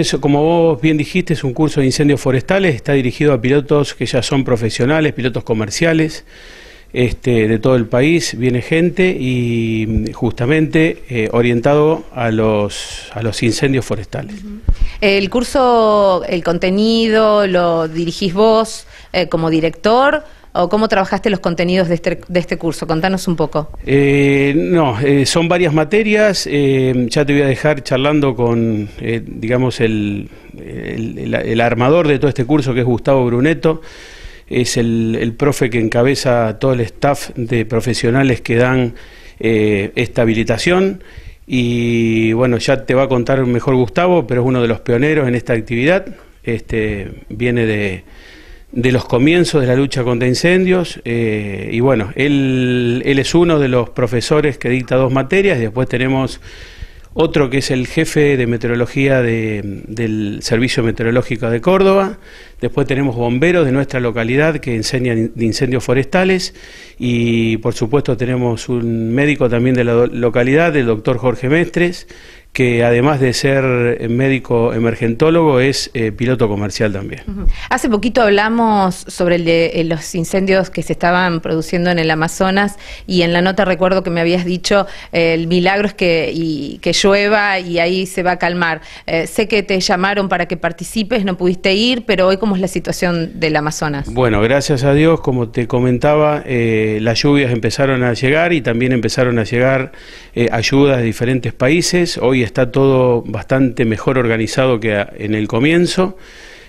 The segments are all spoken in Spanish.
Eso, como vos bien dijiste, es un curso de incendios forestales, está dirigido a pilotos que ya son profesionales, pilotos comerciales este, de todo el país, viene gente y mm, justamente eh, orientado a los, incendios forestales. El curso, el contenido, lo dirigís vos eh, como director o cómo trabajaste los contenidos de este, este curso? Contanos un poco. Eh, no, eh, son varias materias. Eh, ya te voy a dejar charlando con, digamos, el, armador de todo este curso, que es Gustavo Bruneto. Es el, profe que encabeza todo el staff de profesionales que dan esta habilitación. Y bueno, ya te va a contar mejor Gustavo, pero es uno de los pioneros en esta actividad. Este, viene de, de los comienzos de la lucha contra incendios eh, y bueno, él, es uno de los profesores que dicta dos materias después tenemos otro que es el jefe de meteorología del Servicio Meteorológico de Córdoba, después tenemos bomberos de nuestra localidad que enseñan de incendios forestales y por supuesto tenemos un médico también de la localidad, el doctor Jorge Mestres, que además de ser médico emergentólogo es eh, piloto comercial también. Hace poquito hablamos sobre eh, los incendios que se estaban produciendo en el Amazonas y en la nota recuerdo que me habías dicho eh, el milagro es que, llueva y ahí se va a calmar. sé que te llamaron para que participes, no pudiste ir, pero hoy cómo es la situación del Amazonas. Bueno, gracias a Dios, como te comentaba, las lluvias empezaron a llegar y también empezaron a llegar ayudas de diferentes países. Hoy está todo bastante mejor organizado que en el comienzo.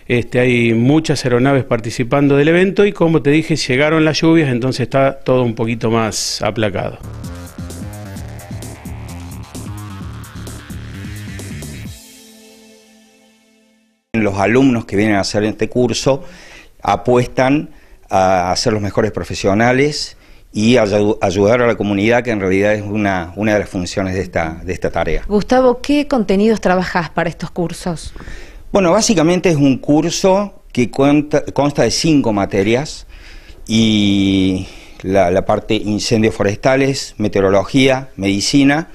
Este, hay muchas aeronaves participando del evento y como te dije, llegaron las lluvias, entonces está todo un poquito más aplacado. Los alumnos que vienen a hacer este curso apuestan a ser los mejores profesionales, y ayudar a la comunidad, que en realidad es una, una de las funciones de esta, de esta tarea. Gustavo, ¿qué contenidos trabajas para estos cursos? Bueno, básicamente es un curso que consta de cinco materias y la, la parte incendios forestales, meteorología, medicina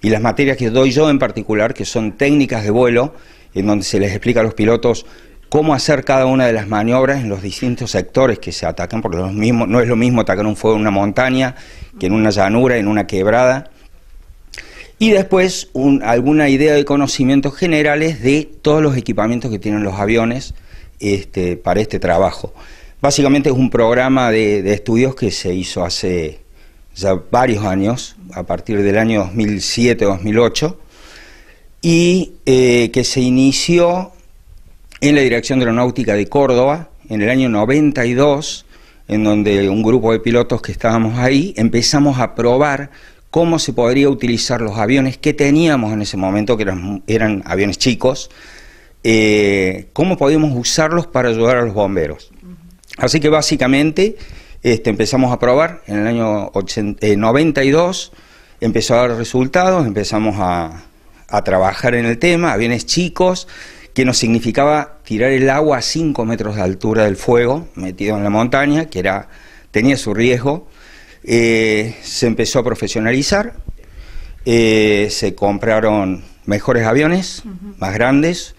y las materias que doy yo en particular, que son técnicas de vuelo, en donde se les explica a los pilotos cómo hacer cada una de las maniobras en los distintos sectores que se atacan, porque no es lo mismo atacar un fuego en una montaña que en una llanura, en una quebrada. Y después alguna idea de conocimientos generales de todos los equipamientos que tienen los aviones este, para este trabajo. Básicamente es un programa de, estudios que se hizo hace ya varios años, a partir del año 2007-2008, y eh, que se inició en la Dirección Aeronáutica de Córdoba en el año 92, en donde un grupo de pilotos que estábamos ahí empezamos a probar cómo se podría utilizar los aviones que teníamos en ese momento, que eran, aviones chicos, eh, cómo podíamos usarlos para ayudar a los bomberos. Así que básicamente este, empezamos a probar en el año 92, eh, empezó a dar resultados, empezamos a, a trabajar en el tema, aviones chicos, que nos significaba tirar el agua a 5 metros de altura del fuego, metido en la montaña, que era, tenía su riesgo. Eh, se empezó a profesionalizar, eh, se compraron mejores aviones, más grandes,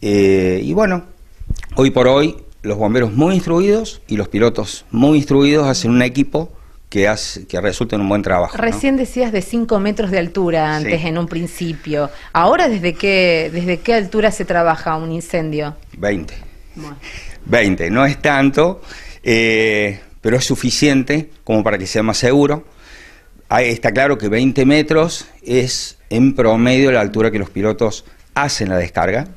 eh, y bueno, hoy por hoy los bomberos muy instruidos y los pilotos muy instruidos hacen un equipo que, hace, resulte en un buen trabajo. Recién decías de 5 metros de altura antes, en un principio. ¿Ahora desde qué, desde qué altura se trabaja un incendio? 20. 20, no es tanto, eh, pero es suficiente como para que sea más seguro. está claro que 20 metros es en promedio la altura que los pilotos hacen la descarga.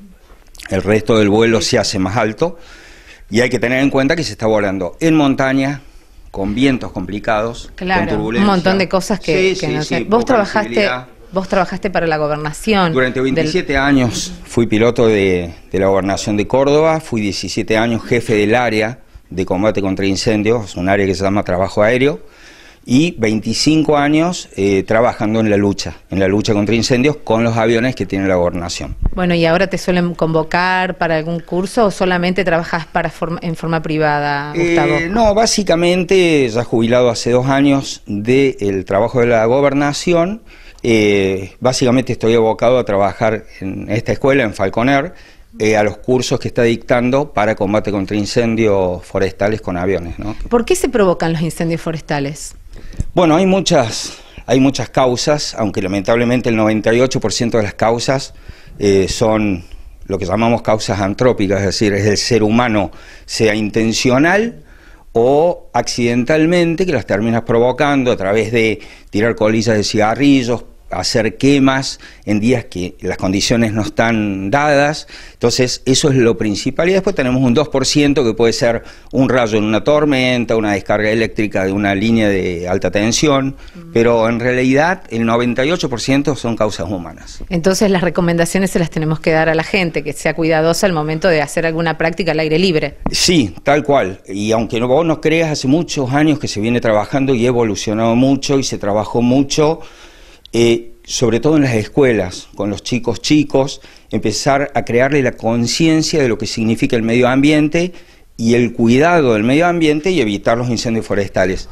El resto del vuelo se hace más alto y hay que tener en cuenta que se está volando en montaña, con vientos complicados, con turbulencia. un montón de cosas que, no sé. Vos trabajaste, vos trabajaste para la gobernación. Durante 27 años fui piloto de, de, la gobernación de Córdoba, fui 17 años jefe del área de combate contra incendios, un área que se llama trabajo aéreo y 25 años eh, trabajando en la lucha, en la lucha contra incendios con los aviones que tiene la gobernación. Bueno, ¿y ahora te suelen convocar para algún curso o solamente trabajas para en forma privada, eh, Gustavo? no, básicamente ya jubilado hace dos años del trabajo de la gobernación, eh, básicamente estoy abocado a trabajar en esta escuela, en Falconer, a los cursos que está dictando para combate contra incendios forestales con aviones. ¿no? ¿Por qué se provocan los incendios forestales? Bueno, hay muchas, hay muchas causas, aunque lamentablemente el 98% de las causas eh, son lo que llamamos causas antrópicas, es decir, es el ser humano, sea intencional o accidentalmente, que las terminas provocando a través de tirar colillas de cigarrillos, hacer quemas en días que las condiciones no están dadas. Entonces, eso es lo principal. Y después tenemos un 2% que puede ser un rayo en una tormenta, una descarga eléctrica de una línea de alta tensión, mm. pero en realidad el 98% son causas humanas. Entonces, las recomendaciones se las tenemos que dar a la gente, que sea cuidadosa al momento de hacer alguna práctica al aire libre. Sí, tal cual. Y aunque vos no creas, hace muchos años que se viene trabajando y evolucionado mucho y se trabajó mucho eh, sobre todo en las escuelas, con los chicos chicos, empezar a crearle la conciencia de lo que significa el medio ambiente y el cuidado del medio ambiente y evitar los incendios forestales.